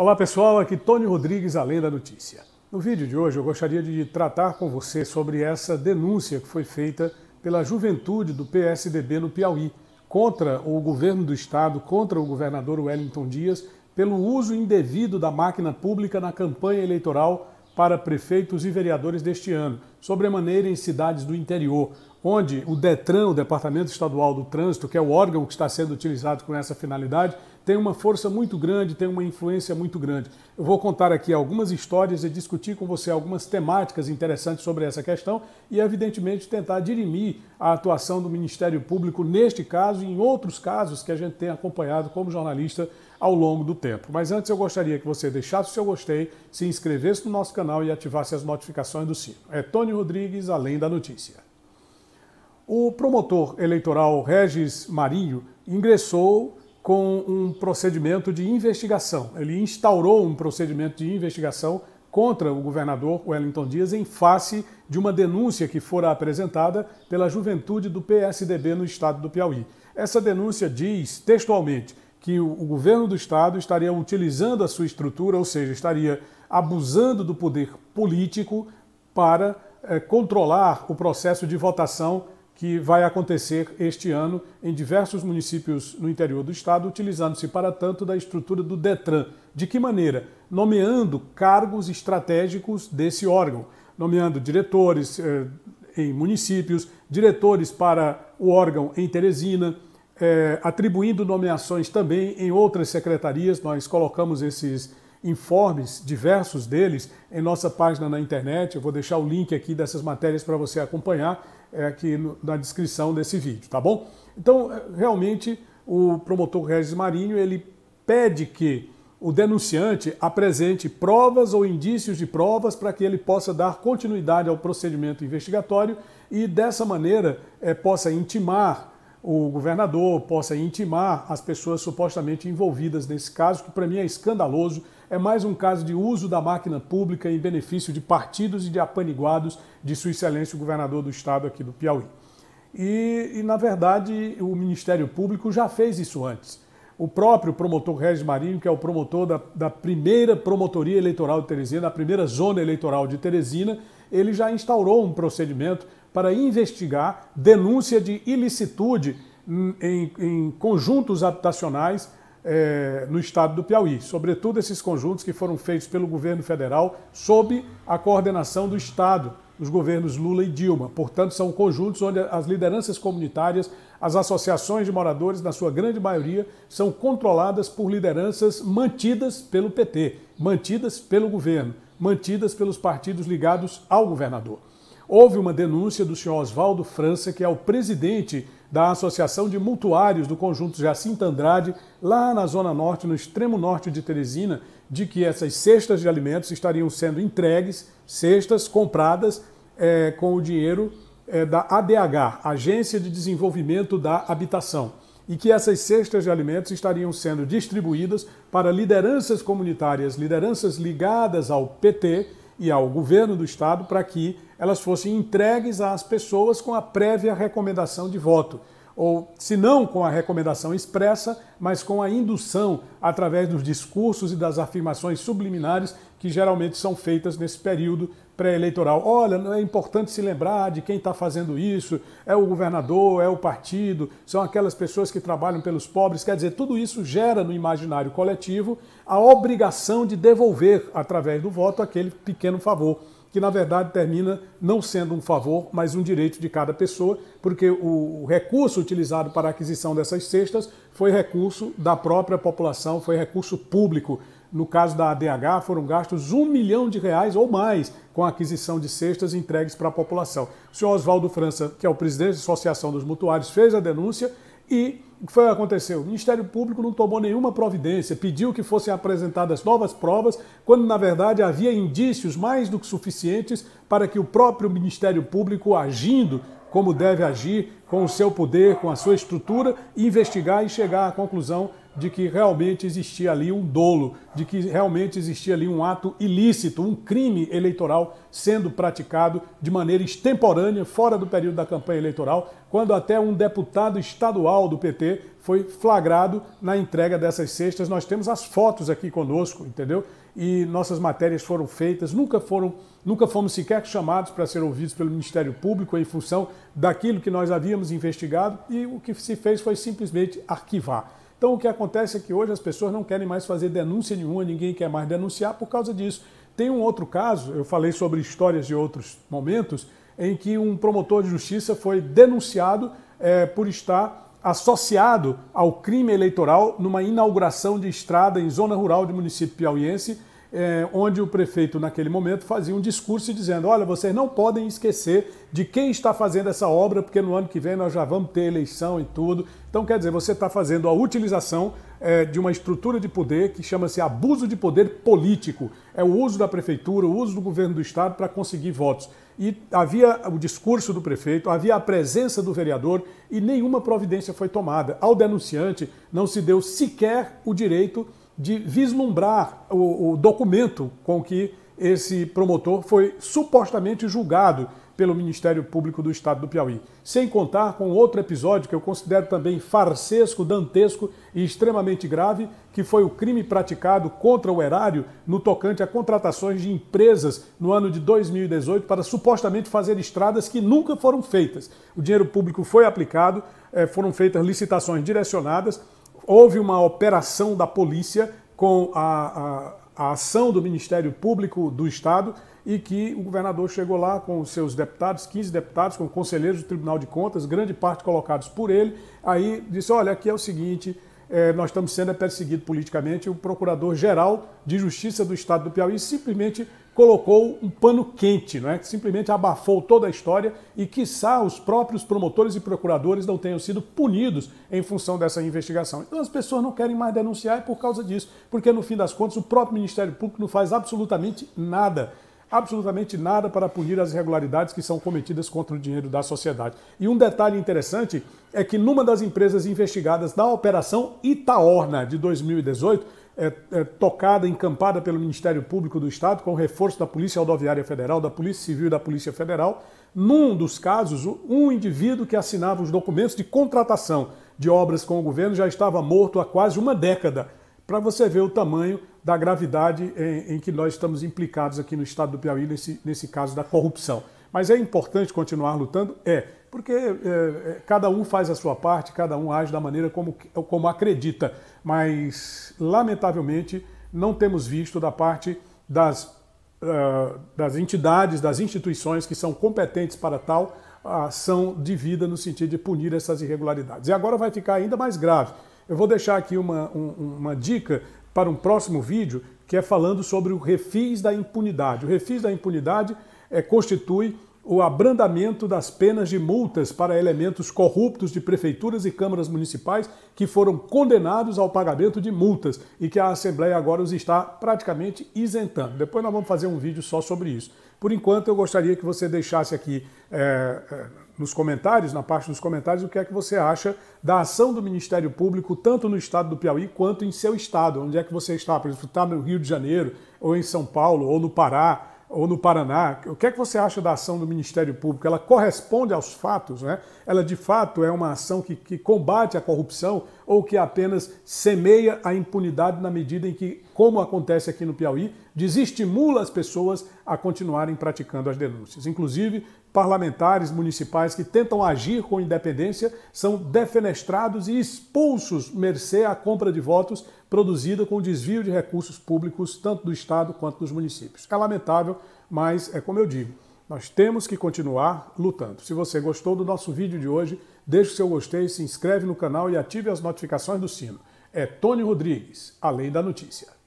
Olá pessoal, aqui Tony Rodrigues, Além da Notícia. No vídeo de hoje eu gostaria de tratar com você sobre essa denúncia que foi feita pela juventude do PSDB no Piauí contra o governo do estado, contra o governador Wellington Dias, pelo uso indevido da máquina pública na campanha eleitoral para prefeitos e vereadores deste ano, sobremaneira em cidades do interior, onde o DETRAN, o Departamento Estadual do Trânsito, que é o órgão que está sendo utilizado com essa finalidade, tem uma força muito grande, tem uma influência muito grande. Eu vou contar aqui algumas histórias e discutir com você algumas temáticas interessantes sobre essa questão e, evidentemente, tentar dirimir a atuação do Ministério Público neste caso e em outros casos que a gente tem acompanhado como jornalista ao longo do tempo. Mas antes eu gostaria que você deixasse o seu gostei, se inscrevesse no nosso canal e ativasse as notificações do sino. É Tony Rodrigues, além da notícia. O promotor eleitoral Regis Marinho ingressou com um procedimento de investigação. Ele instaurou um procedimento de investigação contra o governador Wellington Dias em face de uma denúncia que fora apresentada pela juventude do PSDB no estado do Piauí. Essa denúncia diz textualmente que o governo do estado estaria utilizando a sua estrutura, ou seja, estaria abusando do poder político para eh, controlar o processo de votação que vai acontecer este ano em diversos municípios no interior do estado, utilizando-se para tanto da estrutura do Detran. De que maneira? Nomeando cargos estratégicos desse órgão, nomeando diretores eh, em municípios, diretores para o órgão em Teresina, eh, atribuindo nomeações também em outras secretarias. Nós colocamos esses informes, diversos deles, em nossa página na internet. Eu vou deixar o link aqui dessas matérias para você acompanhar é, aqui no, na descrição desse vídeo, tá bom? Então, é, realmente, o promotor Regis Marinho, ele pede que o denunciante apresente provas ou indícios de provas para que ele possa dar continuidade ao procedimento investigatório e, dessa maneira, é, possa intimar o governador, possa intimar as pessoas supostamente envolvidas nesse caso, que para mim é escandaloso, é mais um caso de uso da máquina pública em benefício de partidos e de apaniguados de Sua Excelência, o governador do estado aqui do Piauí. E, e, na verdade, o Ministério Público já fez isso antes. O próprio promotor Regis Marinho, que é o promotor da, da primeira promotoria eleitoral de Teresina, da primeira zona eleitoral de Teresina, ele já instaurou um procedimento para investigar denúncia de ilicitude em, em, em conjuntos habitacionais é, no estado do Piauí, sobretudo esses conjuntos que foram feitos pelo governo federal sob a coordenação do estado, dos governos Lula e Dilma. Portanto, são conjuntos onde as lideranças comunitárias, as associações de moradores, na sua grande maioria, são controladas por lideranças mantidas pelo PT, mantidas pelo governo, mantidas pelos partidos ligados ao governador. Houve uma denúncia do senhor Oswaldo França, que é o presidente da Associação de Mutuários do Conjunto Jacinta Andrade, lá na Zona Norte, no extremo norte de Teresina, de que essas cestas de alimentos estariam sendo entregues, cestas compradas é, com o dinheiro é, da ADH, Agência de Desenvolvimento da Habitação, e que essas cestas de alimentos estariam sendo distribuídas para lideranças comunitárias, lideranças ligadas ao PT, e ao governo do estado para que elas fossem entregues às pessoas com a prévia recomendação de voto ou se não com a recomendação expressa, mas com a indução através dos discursos e das afirmações subliminares que geralmente são feitas nesse período pré-eleitoral. Olha, é importante se lembrar de quem está fazendo isso, é o governador, é o partido, são aquelas pessoas que trabalham pelos pobres. Quer dizer, tudo isso gera no imaginário coletivo a obrigação de devolver, através do voto, aquele pequeno favor que na verdade termina não sendo um favor, mas um direito de cada pessoa, porque o recurso utilizado para a aquisição dessas cestas foi recurso da própria população, foi recurso público. No caso da ADH, foram gastos um milhão de reais ou mais com a aquisição de cestas entregues para a população. O senhor Oswaldo França, que é o presidente da Associação dos Mutuários, fez a denúncia e o que foi que aconteceu? O Ministério Público não tomou nenhuma providência, pediu que fossem apresentadas novas provas, quando na verdade havia indícios mais do que suficientes para que o próprio Ministério Público, agindo como deve agir, com o seu poder, com a sua estrutura, investigar e chegar à conclusão de que realmente existia ali um dolo, de que realmente existia ali um ato ilícito, um crime eleitoral sendo praticado de maneira extemporânea, fora do período da campanha eleitoral, quando até um deputado estadual do PT foi flagrado na entrega dessas cestas. Nós temos as fotos aqui conosco, entendeu? E nossas matérias foram feitas, nunca foram, nunca fomos sequer chamados para ser ouvidos pelo Ministério Público em função daquilo que nós havíamos investigado e o que se fez foi simplesmente arquivar. Então o que acontece é que hoje as pessoas não querem mais fazer denúncia nenhuma, ninguém quer mais denunciar por causa disso. Tem um outro caso, eu falei sobre histórias de outros momentos, em que um promotor de justiça foi denunciado é, por estar associado ao crime eleitoral numa inauguração de estrada em zona rural de município piauiense é, onde o prefeito, naquele momento, fazia um discurso dizendo: olha, vocês não podem esquecer de quem está fazendo essa obra, porque no ano que vem nós já vamos ter eleição e tudo. Então, quer dizer, você está fazendo a utilização é, de uma estrutura de poder que chama-se abuso de poder político. É o uso da prefeitura, o uso do governo do estado para conseguir votos. E havia o discurso do prefeito, havia a presença do vereador e nenhuma providência foi tomada. Ao denunciante não se deu sequer o direito de vislumbrar o, o documento com que esse promotor foi supostamente julgado pelo Ministério Público do Estado do Piauí. Sem contar com outro episódio que eu considero também farsesco, dantesco e extremamente grave, que foi o crime praticado contra o erário no tocante a contratações de empresas no ano de 2018 para supostamente fazer estradas que nunca foram feitas. O dinheiro público foi aplicado, eh, foram feitas licitações direcionadas houve uma operação da polícia com a, a, a ação do Ministério Público do Estado e que o governador chegou lá com os seus deputados, 15 deputados, com conselheiros do Tribunal de Contas, grande parte colocados por ele. Aí disse: Olha, aqui é o seguinte, é, nós estamos sendo perseguidos politicamente. O Procurador-Geral de Justiça do Estado do Piauí simplesmente colocou um pano quente, não é? simplesmente abafou toda a história e, quiçá, os próprios promotores e procuradores não tenham sido punidos em função dessa investigação. Então as pessoas não querem mais denunciar por causa disso, porque no fim das contas o próprio Ministério Público não faz absolutamente nada absolutamente nada para punir as irregularidades que são cometidas contra o dinheiro da sociedade. E um detalhe interessante é que numa das empresas investigadas da Operação Itaorna de 2018, é, é, tocada, encampada pelo Ministério Público do Estado, com reforço da Polícia Rodoviária Federal, da Polícia Civil e da Polícia Federal, num dos casos, um indivíduo que assinava os documentos de contratação de obras com o governo já estava morto há quase uma década. Para você ver o tamanho da gravidade em, em, que nós estamos implicados aqui no estado do Piauí, nesse, nesse caso da corrupção. Mas é importante continuar lutando? É, porque é, é cada um faz a sua parte, cada um age da maneira como, como acredita. Mas, lamentavelmente, não temos visto da parte das, uh, das entidades, das instituições que são competentes para tal a ação de vida no sentido de punir essas irregularidades. E agora vai ficar ainda mais grave. Eu vou deixar aqui uma, um, uma dica para um próximo vídeo que é falando sobre o refis da impunidade. O refis da impunidade é, constitui o abrandamento das penas de multas para elementos corruptos de prefeituras e câmaras municipais que foram condenados ao pagamento de multas e que a Assembleia agora os está praticamente isentando. Depois nós vamos fazer um vídeo só sobre isso. Por enquanto, eu gostaria que você deixasse aqui. É, nos comentários, na parte dos comentários, o que é que você acha da ação do Ministério Público, tanto no estado do Piauí quanto em seu estado, onde é que você está, por exemplo, está no Rio de Janeiro, ou em São Paulo, ou no Pará, ou no Paraná. O que é que você acha da ação do Ministério Público? Ela corresponde aos fatos, né? Ela de fato é uma ação que, que combate a corrupção ou que apenas semeia a impunidade na medida em que, como acontece aqui no Piauí, desestimula as pessoas a continuarem praticando as denúncias. Inclusive, parlamentares municipais que tentam agir com independência são defenestrados e expulsos mercê à compra de votos produzida com desvio de recursos públicos, tanto do Estado quanto dos municípios. É lamentável, mas é como eu digo, nós temos que continuar lutando. Se você gostou do nosso vídeo de hoje, deixe seu gostei, se inscreve no canal e ative as notificações do sino. É Tony Rodrigues, Além da Notícia.